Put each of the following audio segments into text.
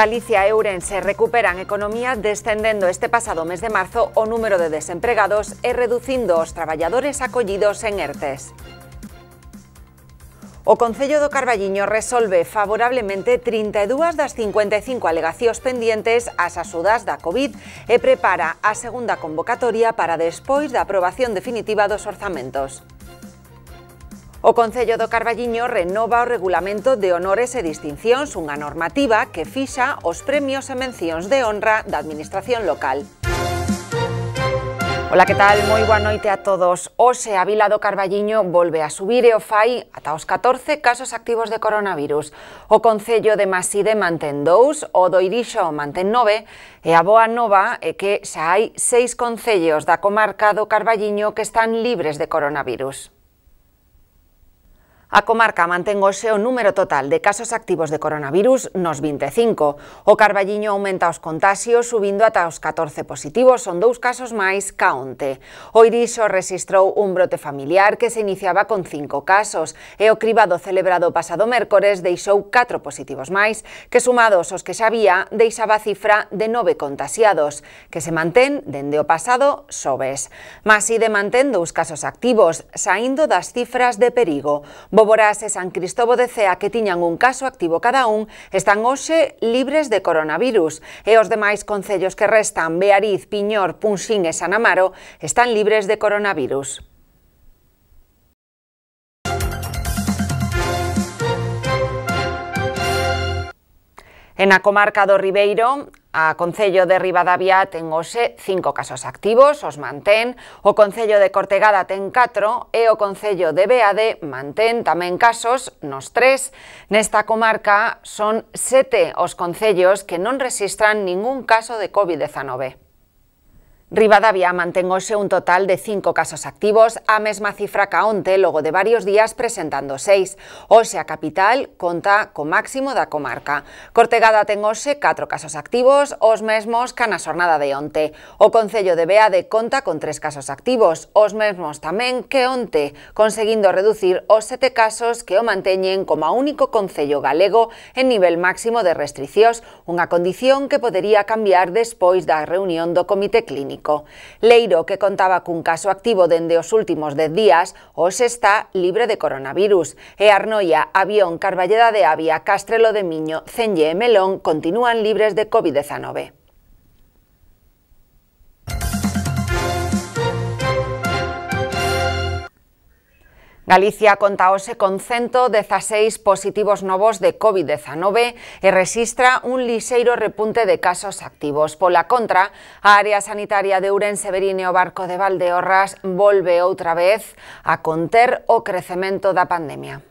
Galicia e se recuperan economía descendiendo este pasado mes de marzo o número de desempregados e reduciendo los trabajadores acollidos en ERTES. O Concello do Carballiño resolve favorablemente 32 las 55 alegacións pendientes a axudas da COVID e prepara a segunda convocatoria para después de aprobación definitiva dos orzamentos. O Concello do Carballiño renova o Regulamento de Honores e Distincións, unha normativa que fixa os premios e mencións de honra da Administración local. Ola, que tal? Moi boa noite a todos. Ose, a Vila do Carballiño volve a subir e o fai ata os 14 casos activos de coronavirus. O Concello de Maside mantén dous, o do Irixo mantén nove, e a boa nova é que xa hai seis concellos da comarca do Carballiño que están libres de coronavirus. A comarca mantén hoxe o número total de casos activos de coronavirus nos 25. O Carballiño aumenta os contagios subindo ata os 14 positivos, son dous casos máis ca onte. O Iriso registrou un brote familiar que se iniciaba con cinco casos e o cribado celebrado pasado mércores deixou 4 positivos máis, que sumados os que xa había deixaba a cifra de 9 contagiados, que se mantén dende o pasado sobes. Mas si de mantén dous casos activos, saindo das cifras de perigo. Bóboras e San Cristobo de Cea, que tiñan un caso activo cada un, están hoxe libres de coronavirus, e os demais concellos que restan, Beariz, Piñor, Punxín e San Amaro, están libres de coronavirus. En a comarca do Ribeiro, A Concello de Ribadavia ten hoxe cinco casos activos, os mantén, o Concello de Cortegada ten 4 e o Concello de Beade mantén tamén casos nos tres. Nesta comarca son sete os concellos que non registran ningún caso de COVID-19. Rivadavia mantén hoxe un total de cinco casos activos, a mesma cifra ca onte, logo de varios días presentando seis. Hoxe a capital conta co máximo da comarca. Cortegada ten hoxe catro casos activos, os mesmos ca na xornada de onte. O Concello de Beade conta con tres casos activos, os mesmos tamén que onte, conseguindo reducir os sete casos que o manteñen como único Concello galego en nivel máximo de restricións, unha condición que podería cambiar despois da reunión do Comité Clínico económico. Leiro, que contaba cun caso activo dende os últimos 10 días, os está libre de coronavirus. E Arnoia, Avión, Carballeda de Avia, Castrelo de Miño, Cenlle e Melón continúan libres de COVID-19. Galicia conta hoxe con 116 positivos novos de COVID-19 e rexistra un lixeiro repunte de casos activos. Pola contra, a área sanitaria de Ourense Berine o Barco de Valdeorras volve outra vez a conter o crecemento da pandemia.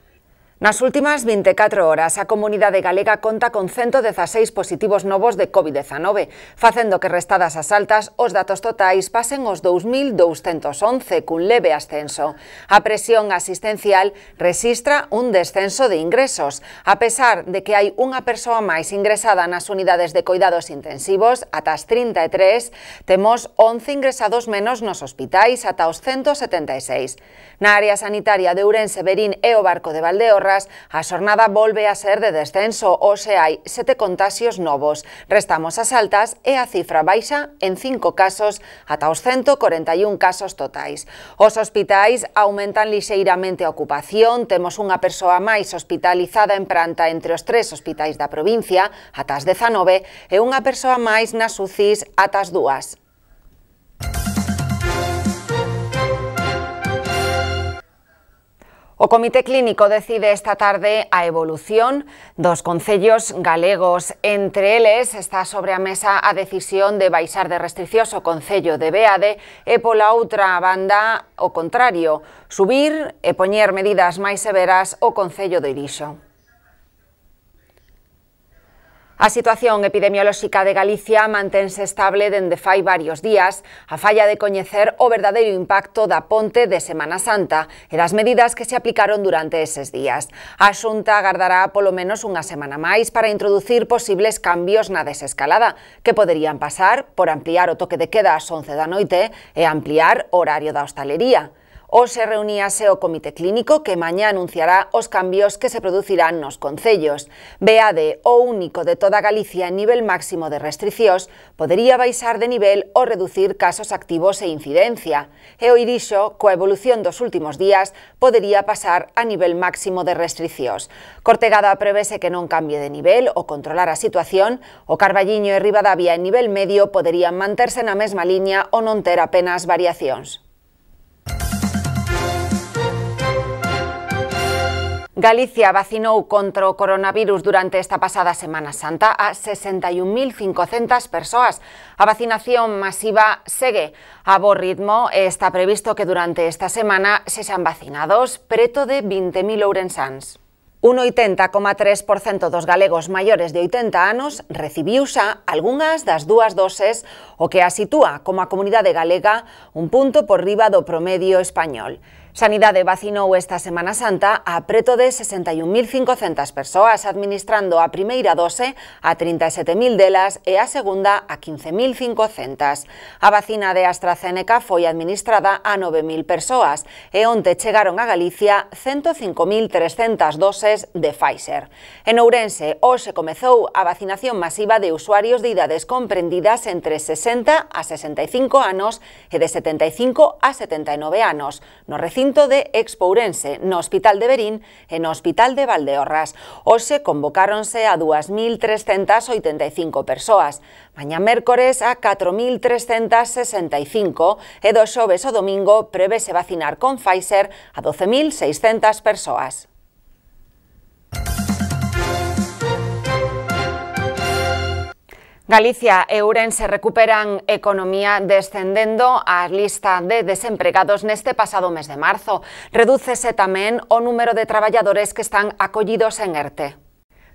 Nas últimas 24 horas, a comunidade galega conta con 116 positivos novos de COVID-19, facendo que restadas as altas, os datos totais pasen os 2.211 cun leve ascenso. A presión asistencial resistra un descenso de ingresos, a pesar de que hai unha persoa máis ingresada nas unidades de coidados intensivos, ata as 33, temos 11 ingresados menos nos hospitais, ata os 176. Na área sanitaria de Ourense, Berín e o Barco de Valdeorra, Terras, a xornada volve a ser de descenso, hoxe hai sete contagios novos. Restamos as altas e a cifra baixa en cinco casos ata os 141 casos totais. Os hospitais aumentan lixeiramente a ocupación, temos unha persoa máis hospitalizada en Pranta entre os tres hospitais da provincia, ata as 19, e unha persoa máis nas UCIs ata as 2. O Comité Clínico decide esta tarde a evolución dos concellos galegos. Entre eles está sobre a mesa a decisión de baixar de restricioso o Concello de Beade e pola outra banda o contrario, subir e poñer medidas máis severas o Concello de Irixo. A situación epidemiolóxica de Galicia mantense estable dende fai varios días, a falla de coñecer o verdadeiro impacto da ponte de Semana Santa e das medidas que se aplicaron durante eses días. A Xunta agardará polo menos unha semana máis para introducir posibles cambios na desescalada, que poderían pasar por ampliar o toque de queda ás 11 da noite e ampliar o horario da hostalería. O se reunía SEO Comité Clínico que mañana anunciará los cambios que se producirán en los concellos. BAD, o único de toda Galicia en nivel máximo de restricciones, podría baixar de nivel o reducir casos activos e incidencia. E o coa evolución dos últimos días, podría pasar a nivel máximo de restricciones. Cortegada prevése que no cambie de nivel o controlar situación, o Carballiño y e Rivadavia en nivel medio podrían mantenerse en la misma línea o no ter apenas variaciones. Galicia vacinou contra o coronavirus durante esta pasada Semana Santa a 61.500 persoas. A vacinación masiva segue a bo ritmo e está previsto que durante esta semana se sean vacinados preto de 20.000 ourensáns. Un 80,3% dos galegos maiores de 80 anos recibiu xa algunhas das dúas doses, o que a sitúa como a comunidade galega un punto por riba do promedio español. Sanidade vacinou esta Semana Santa a preto de 61.500 persoas, administrando a primeira dose a 37.000 delas e a segunda a 15.500. A vacina de AstraZeneca foi administrada a 9.000 persoas e onte chegaron a Galicia 105.300 doses de Pfizer. En Ourense, hoxe comezou a vacinación masiva de usuarios de idades comprendidas entre 60 a 65 anos e de 75 a 79 anos. No recinto recinto de Expourense, no Hospital de Berín e no Hospital de Valdeorras. Hoxe convocáronse a 2.385 persoas. maña mércores a 4.365 e do xoves o domingo prevese vacinar con Pfizer a 12.600 persoas. Galicia e Ourense recuperan economía descendendo a lista de desempregados neste pasado mes de marzo. Redúcese tamén o número de traballadores que están acollidos en ERTE.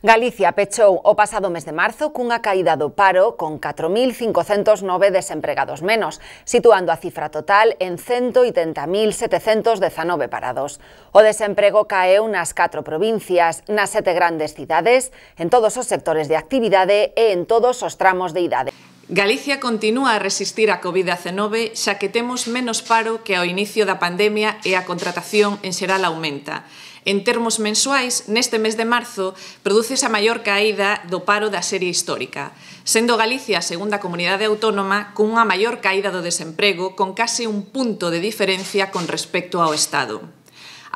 Galicia pechou o pasado mes de marzo cunha caída do paro con 4.509 desempregados menos, situando a cifra total en 180.719 parados. O desemprego caeu nas catro provincias, nas sete grandes cidades, en todos os sectores de actividade e en todos os tramos de idade. Galicia continúa a resistir a Covid-19 xa que temos menos paro que ao inicio da pandemia e a contratación en xeral aumenta. En termos mensuais, neste mes de marzo, produce a maior caída do paro da serie histórica, sendo Galicia a segunda comunidade autónoma cunha maior caída do desemprego con case un punto de diferencia con respecto ao Estado.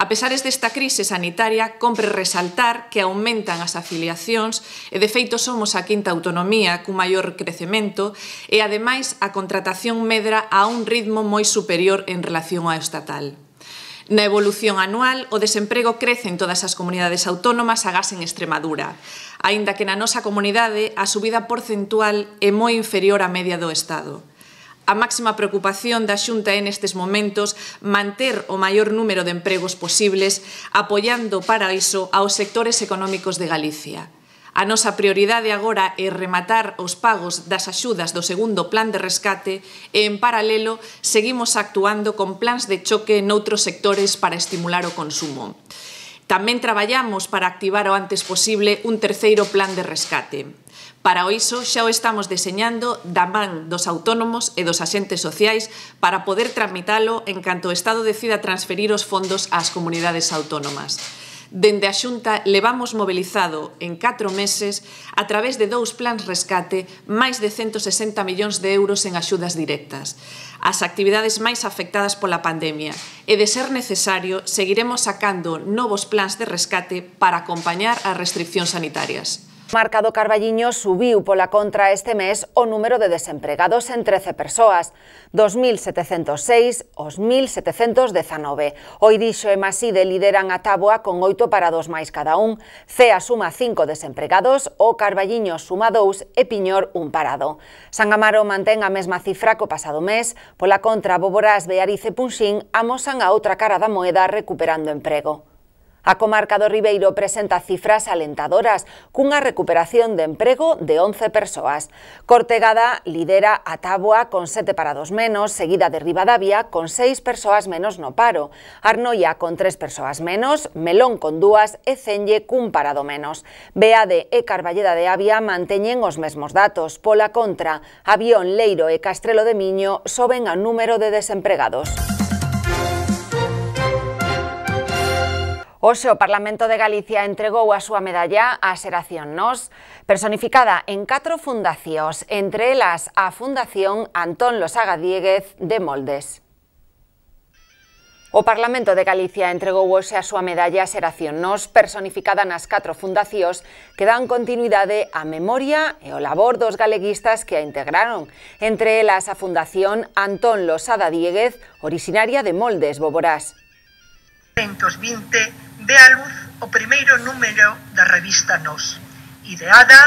A pesar desta crise sanitaria, compre resaltar que aumentan as afiliacións e, de feito, somos a quinta autonomía cun maior crecemento e, ademais, a contratación medra a un ritmo moi superior en relación ao estatal. Na evolución anual, o desemprego crece en todas as comunidades autónomas, gas en Extremadura, aínda que na nosa comunidade a subida porcentual é moi inferior á media do Estado. A máxima preocupación da Xunta é nestes momentos manter o maior número de empregos posibles, apoiando para iso aos sectores económicos de Galicia. A nosa prioridade agora é rematar os pagos das axudas do segundo plan de rescate e, en paralelo, seguimos actuando con plans de choque noutros sectores para estimular o consumo. Tamén traballamos para activar o antes posible un terceiro plan de rescate. Para o iso xa o estamos deseñando da man dos autónomos e dos axentes sociais para poder tramitalo en canto o Estado decida transferir os fondos ás comunidades autónomas. Dende a Xunta levamos mobilizado en 4 meses a través de dous plans rescate máis de 160 millóns de euros en axudas directas ás actividades máis afectadas pola pandemia e, de ser necesario, seguiremos sacando novos plans de rescate para acompañar as restriccións sanitarias. Marca do Carballiño subiu pola contra este mes o número de desempregados en 13 persoas, 2.706 os 1.719. dixo e Maside lideran a táboa con oito parados máis cada un, CEA suma cinco desempregados, o Carballiño suma dous e Piñor un parado. San Amaro mantén a mesma cifra co pasado mes, pola contra Boborás, Beariz e Punxín amosan a outra cara da moeda recuperando emprego. A comarca do Ribeiro presenta cifras alentadoras, cunha recuperación de emprego de 11 persoas. Cortegada lidera a Táboa con 7 parados menos, seguida de Rivadavia con 6 persoas menos no paro, Arnoia con 3 persoas menos, Melón con 2 e Cenlle cun parado menos. Beade e Carballeda de Avia manteñen os mesmos datos. Pola contra, Avión, Leiro e Castrelo de Miño soben a número de desempregados. Hoxe o Parlamento de Galicia entregou a súa medalla á Xeración Nos, personificada en catro fundacións, entre elas a Fundación Antón Losaga Dieguez de Moldes. O Parlamento de Galicia entregou hoxe a súa medalla a Xeración Nos personificada nas catro fundacións que dan continuidade á memoria e ao labor dos galeguistas que a integraron, entre elas a Fundación Antón Losada Dieguez, originaria de Moldes, Boborás ve a luz o primeiro número da revista Nos, ideada,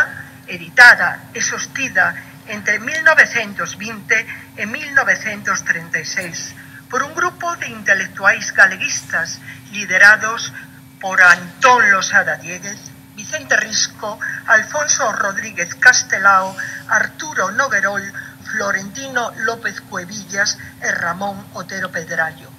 editada e sostida entre 1920 e 1936 por un grupo de intelectuais galeguistas liderados por Antón Losada Dieguez, Vicente Risco, Alfonso Rodríguez Castelao, Arturo Noguerol, Florentino López Cuevillas e Ramón Otero Pedrallo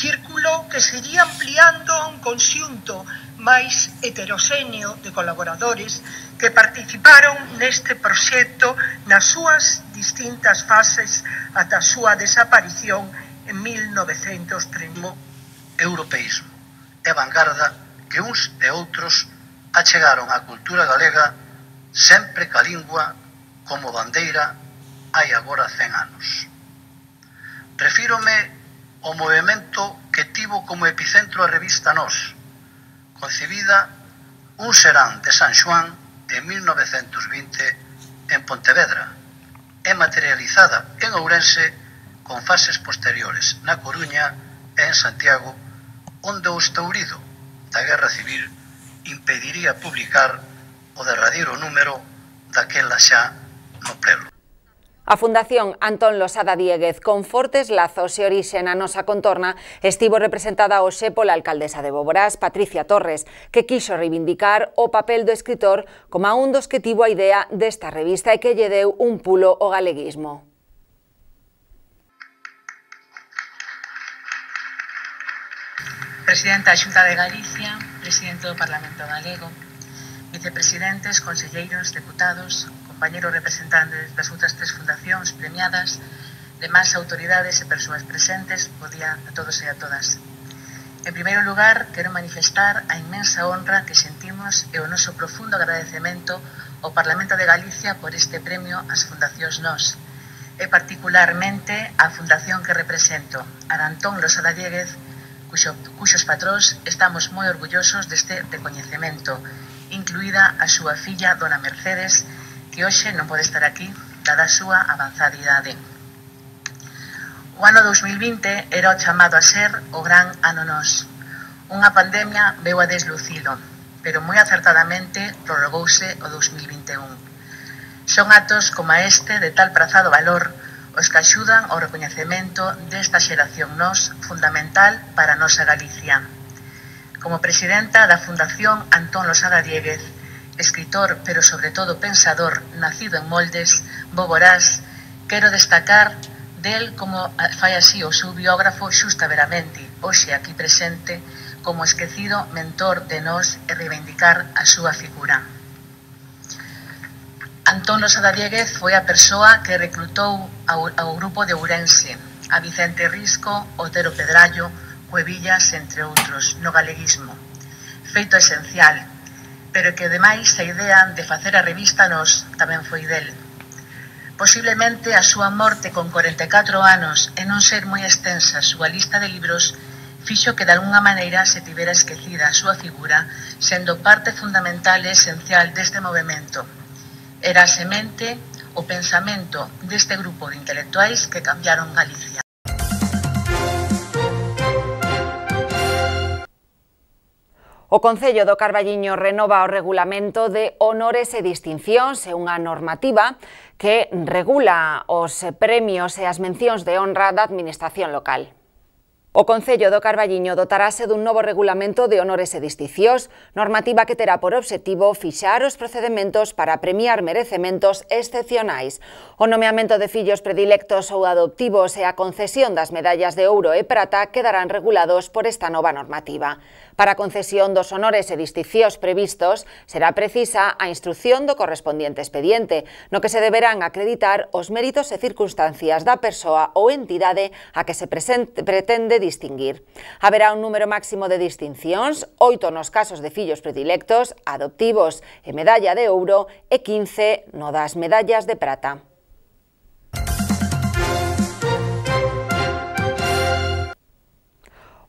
círculo que se iría ampliando a un conxunto máis heteroseño de colaboradores que participaron neste proxecto nas súas distintas fases ata a súa desaparición en 1930. Europeísmo e vanguarda que uns e outros achegaron á cultura galega sempre ca lingua como bandeira hai agora 100 anos. Refírome o movimento que tivo como epicentro a revista Nós, concebida un serán de San Juan de 1920 en Pontevedra e materializada en Ourense con fases posteriores na Coruña e en Santiago, onde o estaurido da Guerra Civil impediría publicar o derradeiro número daquela xa no prelo. A Fundación Antón Losada Dieguez con fortes lazos e orixe na nosa contorna estivo representada hoxe pola alcaldesa de Boborás, Patricia Torres, que quixo reivindicar o papel do escritor como a un dos que tivo a idea desta revista e que lle deu un pulo o galeguismo. Presidenta da Xunta de Galicia, Presidente do Parlamento Galego, Vicepresidentes, Conselleiros, Deputados, compañeiros representantes das outras tres fundacións premiadas, demais autoridades e persoas presentes, bo día a todos e a todas. En primeiro lugar, quero manifestar a inmensa honra que sentimos e o noso profundo agradecemento ao Parlamento de Galicia por este premio ás Fundacións NOS, e particularmente á fundación que represento, a Antón Losada Lleguez, cuxo, cuxos patróns estamos moi orgullosos deste recoñecemento, incluída a súa filla Dona Mercedes, que hoxe non pode estar aquí dada a súa avanzada idade. O ano 2020 era o chamado a ser o gran ano nós. Unha pandemia veu a deslucido, pero moi acertadamente prorrogouse o 2021. Son actos como este de tal prazado valor os que axudan ao recoñecemento desta xeración nós fundamental para a nosa Galicia. Como presidenta da Fundación Antón Losada Dieguez, escritor, pero sobre todo pensador, nacido en Moldes, Boborás, quero destacar del como fai así o seu biógrafo Xusta Veramente, hoxe aquí presente, como esquecido mentor de nós e reivindicar a súa figura. Antón Losada Dieguez foi a persoa que reclutou ao, ao grupo de Ourense, a Vicente Risco, Otero Pedrallo, Cuevillas, entre outros, no galeguismo. Feito esencial, pero que ademais a idea de facer a revista nos tamén foi del. Posiblemente a súa morte con 44 anos e non ser moi extensa a súa lista de libros fixo que de alguna maneira se tivera esquecida a súa figura sendo parte fundamental e esencial deste movimento. Era a semente o pensamento deste grupo de intelectuais que cambiaron Galicia. O Concello do Carballiño renova o regulamento de honores e distincións, é unha normativa que regula os premios e as mencións de honra da Administración local. O Concello do Carballiño dotarase dun novo regulamento de honores e distincións, normativa que terá por obxectivo fixar os procedementos para premiar merecementos excepcionais. O nomeamento de fillos predilectos ou adoptivos e a concesión das medallas de ouro e prata quedarán regulados por esta nova normativa. Para a concesión dos honores e distincións previstos, será precisa a instrucción do correspondiente expediente, no que se deberán acreditar os méritos e circunstancias da persoa ou entidade a que se pretende distinguir. Haberá un número máximo de distincións, oito nos casos de fillos predilectos, adoptivos e medalla de ouro e 15 no das medallas de prata.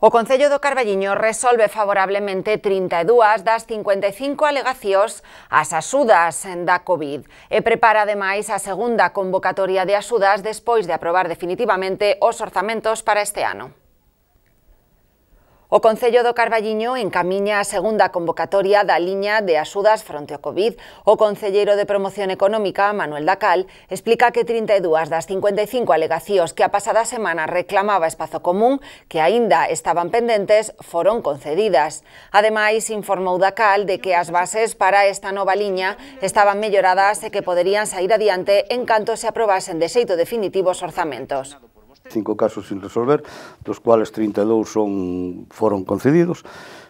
O Concello do Carballiño resolve favorablemente 32 das 55 alegacións ás axudas da COVID e prepara ademais a segunda convocatoria de axudas despois de aprobar definitivamente os orzamentos para este ano. O Concello do Carballiño encamiña a segunda convocatoria da liña de axudas fronte ao COVID. O Concelleiro de Promoción Económica, Manuel Dacal, explica que 32 das 55 alegacións que a pasada semana reclamaba Espazo Común, que aínda estaban pendentes, foron concedidas. Ademais, informou Dacal de que as bases para esta nova liña estaban melloradas e que poderían sair adiante en canto se aprobasen de xeito definitivo os orzamentos. Cinco casos sin resolver, dos cuales 32 son foron concedidos,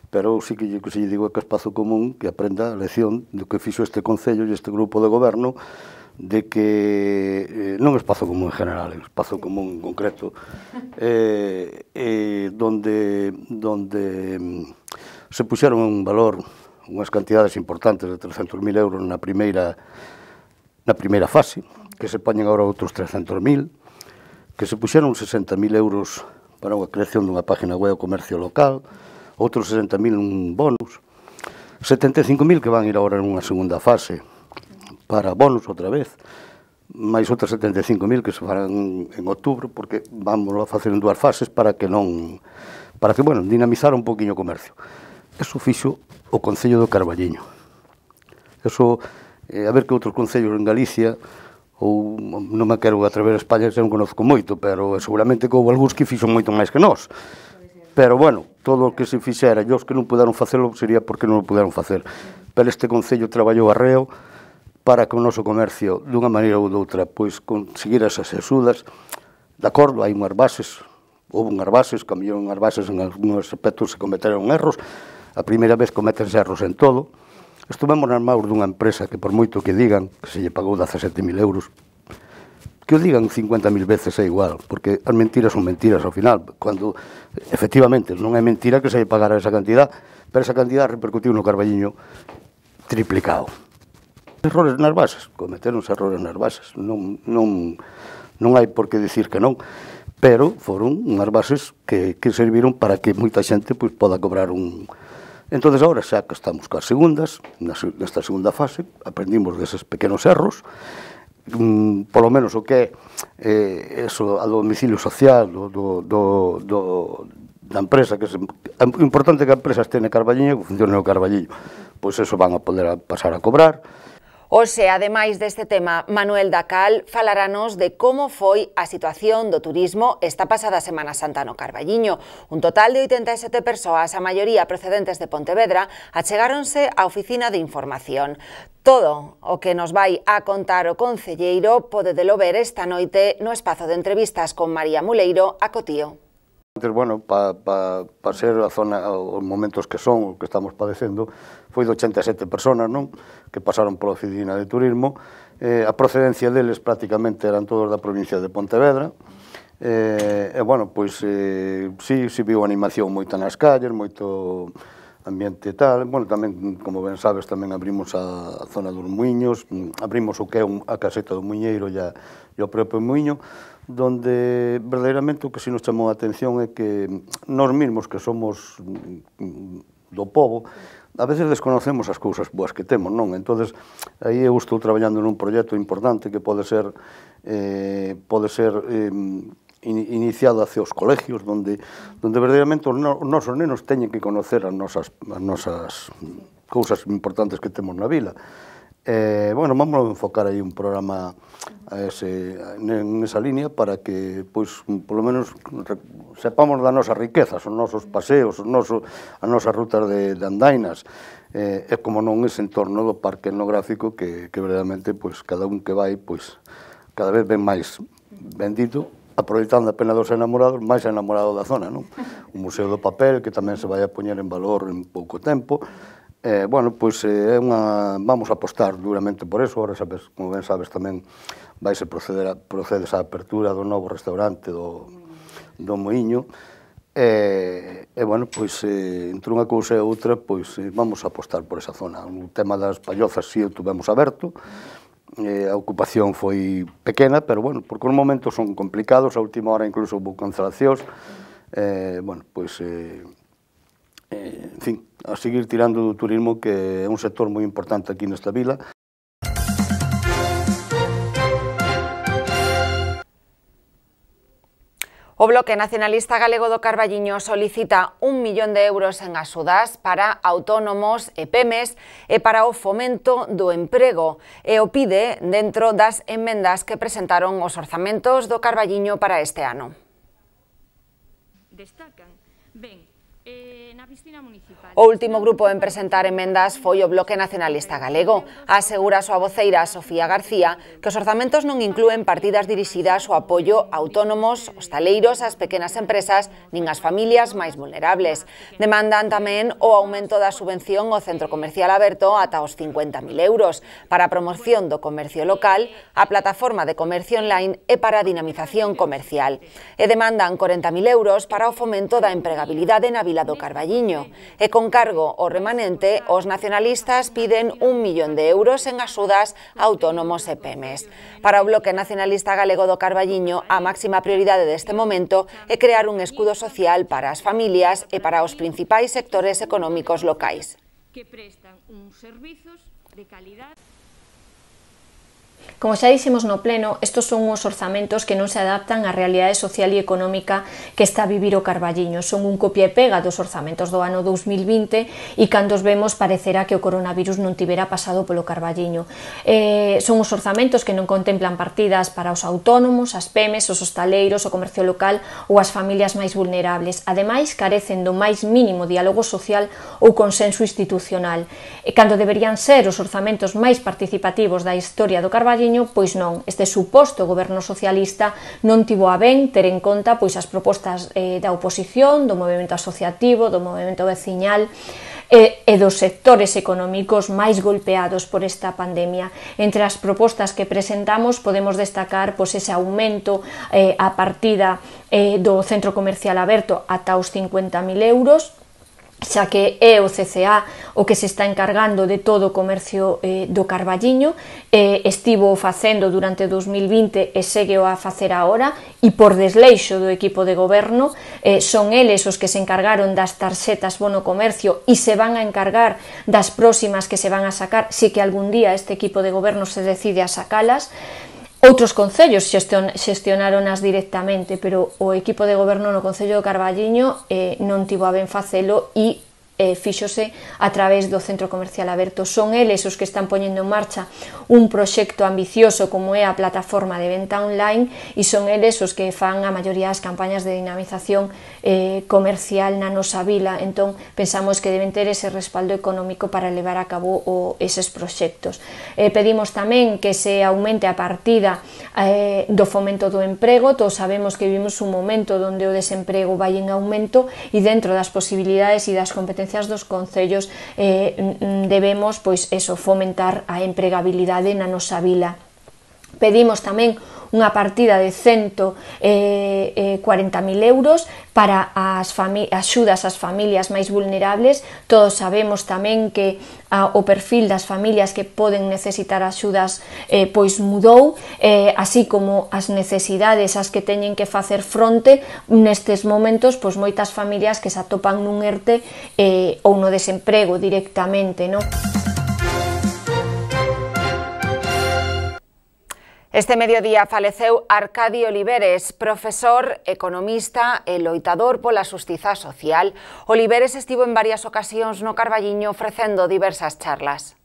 pero sí que, que se lle digo que é espazo común que aprenda a lección do que fixo este Concello e este grupo de goberno de que eh, non é espazo común en general, é espazo común en concreto, eh, eh, donde, donde mm, se puxeron un valor unhas cantidades importantes de 300.000 euros na primeira na primeira fase, que se poñen agora outros 300.000, que se puxeron 60.000 euros para a creación dunha página web o comercio local, outros 60.000 un bonus, 75.000 que van ir agora nunha segunda fase para bonus outra vez, máis outras 75.000 que se farán en outubro, porque vamos a facer en dúas fases para que non para que, bueno, dinamizar un poquinho o comercio. Eso fixo o Concello do Carballiño. Eso, eh, a ver que outros concellos en Galicia ou non me quero atrever a España que se non conozco moito, pero seguramente que houve algúns que fixo moito máis que nós. Pero bueno, todo o que se fixera, e os que non puderon facelo sería porque non o puderon facer. Pero este Concello traballou arreo para que o noso comercio, dunha maneira ou doutra, pois conseguir esas axudas. De acordo, hai unhas bases, houve unhas bases, cambiaron unhas bases en algúns aspectos se cometeron erros. A primeira vez cometense erros en todo, Estuvemos nas maus dunha empresa que por moito que digan, que se lle pagou 17.000 euros, que o digan 50.000 veces é igual, porque as mentiras son mentiras ao final, cando efectivamente non é mentira que se lle pagara esa cantidad, pero esa cantidad repercutiu no Carballiño triplicado. Errores nas bases, uns errores nas bases, non, non, non hai por que dicir que non, pero foron unhas bases que, que serviron para que moita xente pois, poda cobrar un, Entón, agora xa que estamos coas segundas, nesta segunda fase, aprendimos deses pequenos erros, mm, polo menos o que é eh, eso a domicilio social do, do, do, do da empresa, que é importante que a empresa este en Carballiño, que funcione o Carballiño, pois eso van a poder pasar a cobrar, Hoxe, ademais deste tema, Manuel Dacal falaranos de como foi a situación do turismo esta pasada Semana Santa no Carballiño. Un total de 87 persoas, a maioría procedentes de Pontevedra, achegáronse á Oficina de Información. Todo o que nos vai a contar o Concelleiro podedelo ver esta noite no espazo de entrevistas con María Muleiro a Cotío. Antes, bueno, para pa, pa ser a zona, os momentos que son, o que estamos padecendo, foi de 87 personas, non? Que pasaron pola oficina de turismo. Eh, a procedencia deles prácticamente eran todos da provincia de Pontevedra. Eh, e, bueno, pois, eh, sí, sí viu animación moita nas calles, moito ambiente tal. Bueno, tamén, como ben sabes, tamén abrimos a zona dos muiños, abrimos o que é a caseta do muiñeiro e, a, e o propio muiño, donde verdadeiramente o que si nos chamou a atención é que nós mesmos que somos mm, do povo, a veces desconocemos as cousas boas que temos, non? Entonces, aí eu estou traballando nun proxecto importante que pode ser eh, pode ser eh, iniciado hacia os colegios onde onde verdadeiramente os, no, os nosos nenos teñen que conocer as nosas as nosas cousas importantes que temos na vila. Eh, bueno, vamos a enfocar aí un programa a ese, en esa línea para que, pois, polo menos sepamos da nosa riqueza, os nosos paseos, os noso, as nosas rutas de, de andainas, eh, e como non ese entorno do parque etnográfico que, que verdadeiramente, pois, cada un que vai, pois, cada vez ven máis bendito aproveitando a pena dos enamorados, máis enamorado da zona, non? O Museo do Papel, que tamén se vai a poñer en valor en pouco tempo, Eh, bueno, pois é eh, unha vamos a apostar duramente por eso, ahora sabes, como ben sabes tamén vais a proceder a, procedes a apertura do novo restaurante do, do Moinho, E, eh, e bueno, pois eh, entre unha cousa e outra, pois eh, vamos a apostar por esa zona. O tema das pallozas si sí, o tuvemos aberto, eh, a ocupación foi pequena, pero bueno, porque os momentos son complicados, a última hora incluso houve cancelacións, eh, bueno, pois, eh, eh, en fin, a seguir tirando do turismo que é un sector moi importante aquí nesta vila. O Bloque Nacionalista Galego do Carballiño solicita un millón de euros en axudas para autónomos e PEMES e para o fomento do emprego e o pide dentro das enmendas que presentaron os orzamentos do Carballiño para este ano. Destacan, ben, eh na piscina municipal. O último grupo en presentar emendas foi o Bloque Nacionalista Galego. Asegura a súa voceira Sofía García que os orzamentos non inclúen partidas dirixidas ao apoio a autónomos, hostaleiros, ás pequenas empresas nin ás familias máis vulnerables. Demandan tamén o aumento da subvención ao centro comercial aberto ata os 50.000 euros para a promoción do comercio local, a plataforma de comercio online e para a dinamización comercial. E demandan 40.000 euros para o fomento da empregabilidade na Vila do Carballo Carballiño. E con cargo o remanente, os nacionalistas piden un millón de euros en axudas a autónomos e PEMES. Para o Bloque Nacionalista Galego do Carballiño, a máxima prioridade deste momento é crear un escudo social para as familias e para os principais sectores económicos locais. Que prestan uns servizos de calidade. Como xa dixemos no pleno, estos son uns orzamentos que non se adaptan á realidade social e económica que está a vivir o Carballiño. Son un copia e pega dos orzamentos do ano 2020 e cando os vemos parecerá que o coronavirus non tibera pasado polo Carballiño. Eh, son os orzamentos que non contemplan partidas para os autónomos, as pemes, os hostaleiros, o comercio local ou as familias máis vulnerables. Ademais, carecen do máis mínimo diálogo social ou consenso institucional. E cando deberían ser os orzamentos máis participativos da historia do Carballiño, Carballiño, pois non, este suposto goberno socialista non tivo a ben ter en conta pois as propostas eh, da oposición, do movimento asociativo, do movimento veciñal, e, eh, e dos sectores económicos máis golpeados por esta pandemia. Entre as propostas que presentamos podemos destacar pois, ese aumento eh, a partida eh, do centro comercial aberto ata os 50.000 euros, xa que é o CCA o que se está encargando de todo o comercio eh, do Carballiño, eh, estivo facendo durante 2020 e segue a facer agora, e por desleixo do equipo de goberno, eh, son eles os que se encargaron das tarxetas bono comercio e se van a encargar das próximas que se van a sacar, se que algún día este equipo de goberno se decide a sacalas, Outros concellos xestion, xestionaron as directamente, pero o equipo de goberno no Concello de Carballiño eh, non tivo a ben facelo e eh, fíxose a través do centro comercial aberto. Son eles os que están poñendo en marcha un proxecto ambicioso como é a plataforma de venta online e son eles os que fan a maioría das campañas de dinamización eh, comercial na nosa vila. Entón, pensamos que deben ter ese respaldo económico para levar a cabo o, eses proxectos. Eh, pedimos tamén que se aumente a partida eh, do fomento do emprego. Todos sabemos que vivimos un momento onde o desemprego vai en aumento e dentro das posibilidades e das competencias dos concellos eh, debemos pois eso fomentar a empregabilidade igualdade na nosa vila. Pedimos tamén unha partida de 140.000 eh, eh, euros para as axudas ás familias máis vulnerables. Todos sabemos tamén que a, o perfil das familias que poden necesitar axudas eh, pois mudou, eh, así como as necesidades as que teñen que facer fronte nestes momentos pois moitas familias que se atopan nun ERTE eh, ou no desemprego directamente, non? Este mediodía faleceu Arcadio Oliveres, profesor, economista e loitador pola xustiza social. Oliveres estivo en varias ocasións no Carballiño ofrecendo diversas charlas.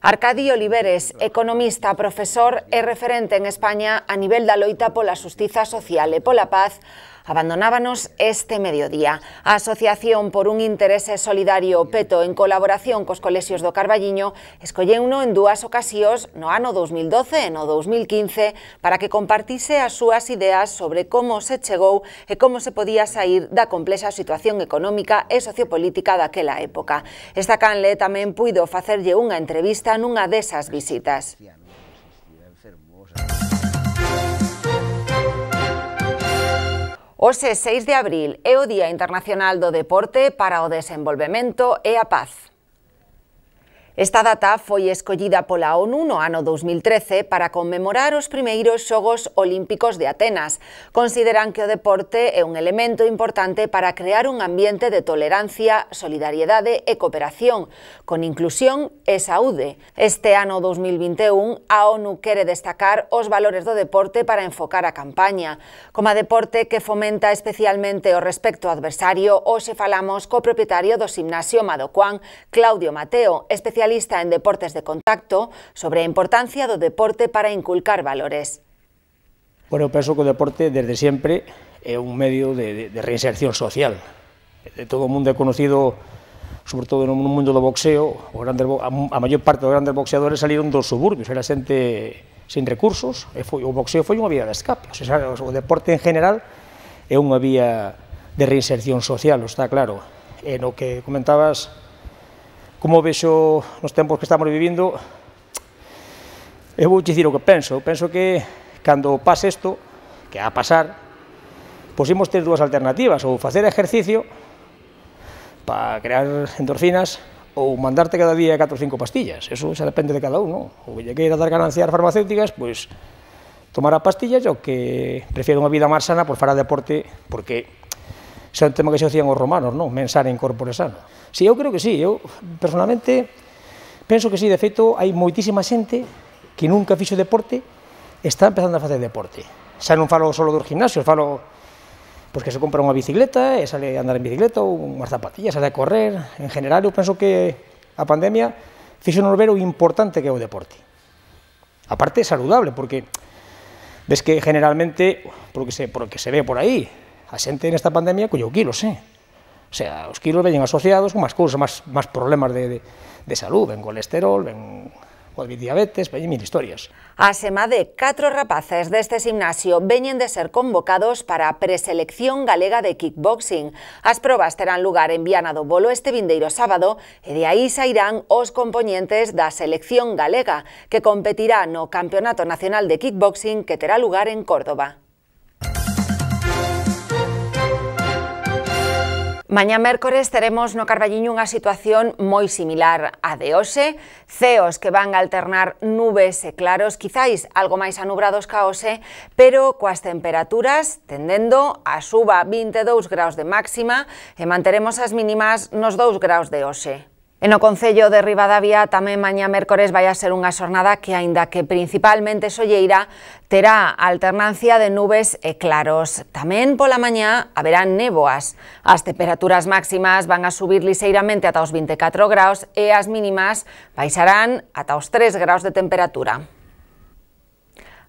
Arcadio Oliveres, economista, profesor e referente en España a nivel da loita pola xustiza social e pola paz, abandonábanos este mediodía. A Asociación por un Interese Solidario PETO en colaboración cos colexios do Carballiño escolleuno en dúas ocasións no ano 2012 e no 2015 para que compartise as súas ideas sobre como se chegou e como se podía sair da complexa situación económica e sociopolítica daquela época. Esta canle tamén puido facerlle unha entrevista está nunha desas visitas. Ose 6 de abril é o Día Internacional do Deporte para o Desenvolvemento e a Paz. Esta data foi escollida pola ONU no ano 2013 para conmemorar os primeiros Xogos Olímpicos de Atenas. Consideran que o deporte é un elemento importante para crear un ambiente de tolerancia, solidariedade e cooperación, con inclusión e saúde. Este ano 2021, a ONU quere destacar os valores do deporte para enfocar a campaña. Como a deporte que fomenta especialmente o respecto ao adversario, hoxe falamos co propietario do gimnasio Madocuán, Claudio Mateo, especialista especialista en deportes de contacto sobre a importancia do deporte para inculcar valores. Bueno, eu penso que o deporte desde sempre é un medio de, de, de reinserción social. De todo o mundo é conocido sobre todo no mundo do boxeo, o grande, a maior parte dos grandes boxeadores salieron dos suburbios, era xente sin recursos, e foi, o boxeo foi unha vía de escape, o, sea, o deporte en general é unha vía de reinserción social, está claro. E eh, no que comentabas, como vexo nos tempos que estamos vivindo, eu vou dicir o que penso. Penso que cando pase isto, que a pasar, pois imos ter dúas alternativas, ou facer ejercicio para crear endorfinas, ou mandarte cada día 4 ou 5 pastillas. Eso xa depende de cada un, non? Ou lle queira dar gananciar farmacéuticas, pois tomará pastillas, ou que prefiero unha vida máis sana, por fará deporte, porque Xa é un tema que xa facían os romanos, non? Mensare en corpore sano. Si, eu creo que sí, eu personalmente penso que sí, de feito hai moitísima xente que nunca fixo deporte está empezando a facer deporte. Xa non falo só dos gimnasios, falo pois que se compra unha bicicleta e sale a andar en bicicleta ou unhas zapatillas, sale a correr. En general, eu penso que a pandemia fixo nos ver o importante que é o deporte. A parte é saludable, porque ves que generalmente, por que se, por que se ve por aí, A xente nesta pandemia colleu quilos, eh? O sea, os quilos veñen asociados con máis cousas, máis, máis problemas de, de, de salud, ven colesterol, ven covid diabetes, veñen mil historias. A de catro rapaces deste gimnasio veñen de ser convocados para a preselección galega de kickboxing. As probas terán lugar en Viana do Bolo este vindeiro sábado e de aí sairán os componentes da selección galega que competirá no Campeonato Nacional de Kickboxing que terá lugar en Córdoba. Mañá mércores teremos no Carballiño unha situación moi similar á de hoxe, ceos que van a alternar nubes e claros, quizáis algo máis anubrados ca hoxe, pero coas temperaturas tendendo a suba 22 graus de máxima e manteremos as mínimas nos 2 graus de hoxe. E no Concello de Ribadavia tamén mañá mércores vai a ser unha xornada que, aínda que principalmente solleira, terá alternancia de nubes e claros. Tamén pola mañá haberán néboas. As temperaturas máximas van a subir liseiramente ata os 24 graus e as mínimas baixarán ata os 3 graus de temperatura.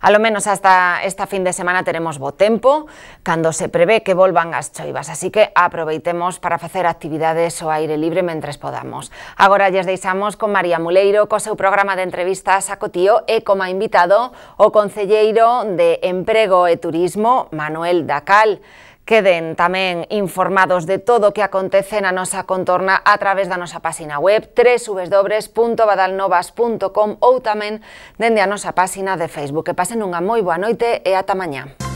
A lo menos hasta esta fin de semana teremos bo tempo, cando se prevé que volvan as choivas, así que aproveitemos para facer actividades ao aire libre mentres podamos. Agora lles deixamos con María Muleiro, co seu programa de entrevistas a Cotío e como invitado o Concelleiro de Emprego e Turismo, Manuel Dacal. Queden tamén informados de todo o que acontece na nosa contorna a través da nosa página web www.badalnovas.com ou tamén dende a nosa página de Facebook. Que pasen unha moi boa noite e ata mañá.